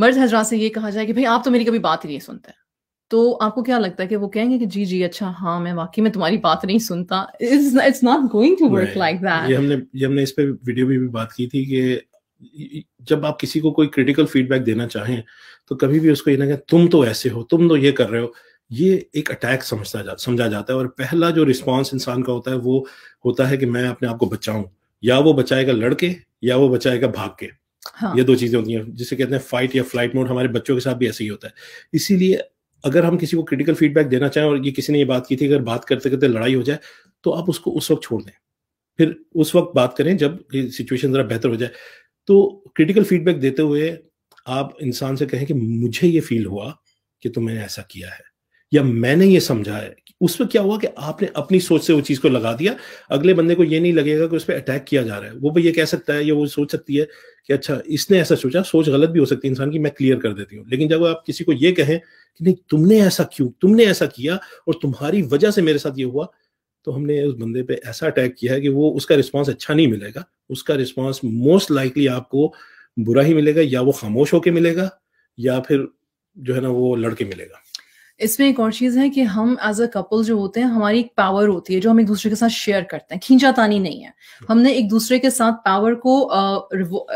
मर्द हजरा से ये कहा जाए कि भाई आप तो मेरी कभी बात ही नहीं सुनते तो आपको क्या लगता है कि वो कहेंगे कि जी जी अच्छा हाँ मैं वाकई में तुम्हारी बात नहीं सुनता it's not going to work like that ये हमने ये हमने इस पे वीडियो में भी, भी बात की थी कि जब आप किसी को कोई क्रिटिकल फीडबैक देना चाहें तो कभी भी उसको ये ना कहें तुम तो ऐसे हो तुम तो ये कर रहे हो ये एक अटैक समझता जा समझा जाता है और पहला जो रिस्पॉन्स इंसान का होता है वो होता है कि मैं अपने आप को बचाऊं या वो बचाएगा लड़के या वो बचाएगा भाग के हाँ. ये दो चीजें होती हैं जिसे कहते हैं फाइट या फ्लाइट मोड हमारे बच्चों के साथ भी ऐसे ही होता है इसीलिए अगर हम किसी को क्रिटिकल फीडबैक देना चाहें और ये किसी ने ये बात की थी अगर बात करते करते लड़ाई हो जाए तो आप उसको उस वक्त छोड़ दें फिर उस वक्त बात करें जब सिचुएशन ज़रा बेहतर हो जाए तो क्रिटिकल फीडबैक देते हुए आप इंसान से कहें कि मुझे ये फील हुआ कि तुमने ऐसा किया है या मैंने ये समझा है उसमें क्या हुआ कि आपने अपनी सोच से वो चीज को लगा दिया अगले बंदे को ये नहीं लगेगा कि उस पर अटैक किया जा रहा है वो भी ये कह सकता है या वो सोच सकती है कि अच्छा इसने ऐसा सोचा सोच गलत भी हो सकती है इंसान की मैं क्लियर कर देती हूँ लेकिन जब आप किसी को ये कहें कि नहीं तुमने ऐसा क्यों तुमने ऐसा किया और तुम्हारी वजह से मेरे साथ ये हुआ तो हमने उस बंदे पे ऐसा अटैक किया है कि वो उसका रिस्पॉन्स अच्छा नहीं मिलेगा उसका रिस्पॉन्स मोस्ट लाइकली आपको बुरा ही मिलेगा या वो खामोश होके मिलेगा या फिर जो है ना वो लड़के मिलेगा इसमें एक और चीज़ है कि हम एज अ कपल जो होते हैं हमारी एक पावर होती है जो हम एक दूसरे के साथ शेयर करते हैं खींचातानी नहीं है हमने एक दूसरे के साथ पावर को आ,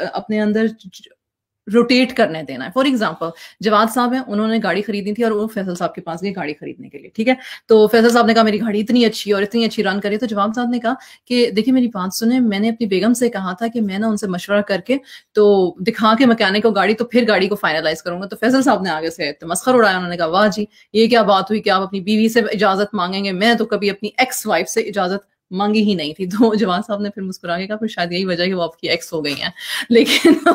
अपने अंदर रोटेट करने देना है फॉर एग्जाम्पल जवाद साहब हैं उन्होंने गाड़ी खरीदी थी और वो फैसल साहब के पास गई गाड़ी खरीदने के लिए ठीक है तो फैसल साहब ने कहा मेरी गाड़ी इतनी अच्छी और इतनी अच्छी रन करी तो जवाब साहब ने कहा कि देखिए मेरी बात सुने मैंने अपनी बेगम से कहा था कि मैं ना उनसे मशवरा करके तो दिखा के मकैनिक को गाड़ी तो फिर गाड़ी को फाइनलाइज करूंगा तो फैसल साहब ने आगे से मस्खर उड़ाया उन्होंने कहा वाह जी ये क्या बात हुई कि आप अपनी बीवी से इजाजत मांगेंगे मैं तो कभी अपनी एक्स वाइफ से इजाजत मांगी ही नहीं थी तो जवान साहब ने फिर मुस्कुरा के कहा फिर शायद यही वजह है वो आपकी एक्स हो गई हैं लेकिन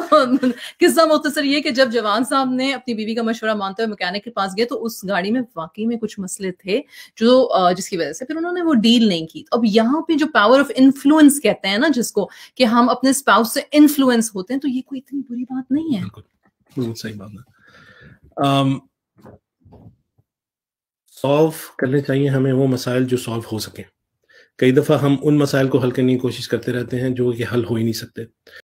किस्सा मुख्तर ये कि जब जवान साहब ने अपनी बीवी का मशवरा मानते हुए मैकेनिक के पास गए तो उस गाड़ी में वाकई में कुछ मसले थे जो जिसकी वजह से फिर उन्होंने वो डील नहीं की अब यहाँ पे जो पावर ऑफ इन्फ्लुएंस कहते हैं ना जिसको कि हम अपने स्पाउस से इन्फ्लुएंस होते हैं तो ये कोई इतनी बुरी बात नहीं है हम्म, सही बात है सॉल्व करने चाहिए हमें वो मसाइल जो सॉल्व हो सके कई दफ़ा हम उन मसाइल को हल करने की कोशिश करते रहते हैं जो कि हल हो ही नहीं सकते